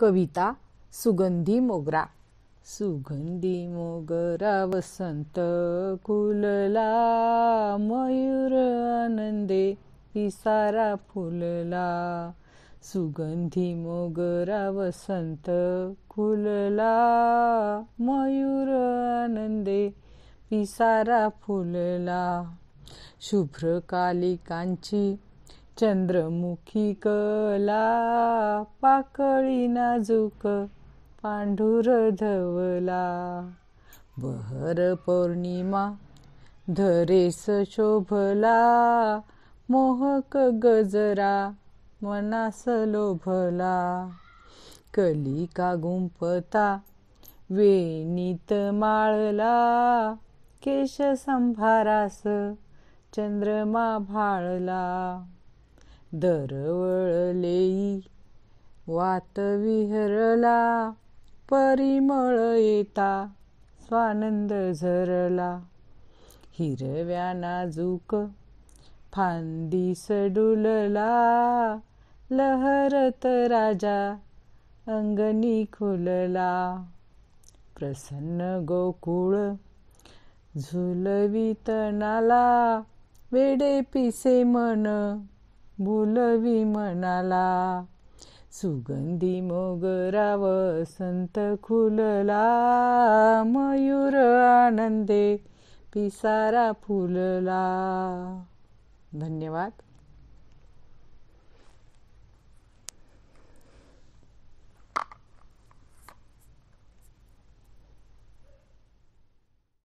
कविता सुगंधी मोगरा सुगंधी मोगरा वसंत कुलला मयूर आनंदे पिसारा फुलला सुगंधी मोगरा वसंत कुलला मयूर आनंदे पिसारा फुलला शुभ्र कालिकांची चंद्रमुखी कला पाकळी नाजूक पांढुर धवला बहर पौर्णिमा धरेस शोभला मोहक गजरा मनास लोभला कलिका गुंपता वेणीत माळला केश संभारास चंद्रमा भाळला दरवळले वात विहरला परिमळ येता स्वानंद झरला हिरव्या नाजूक फांदी सडुलला लहरत राजा अंगणी खुलला प्रसन्न गोकुळ झुलवितनाला वेडे पिसे मन बोलवी मनाला, सुगंधी मोगरा वसंत खुलला मयूर आनंदे पिसारा फुलला धन्यवाद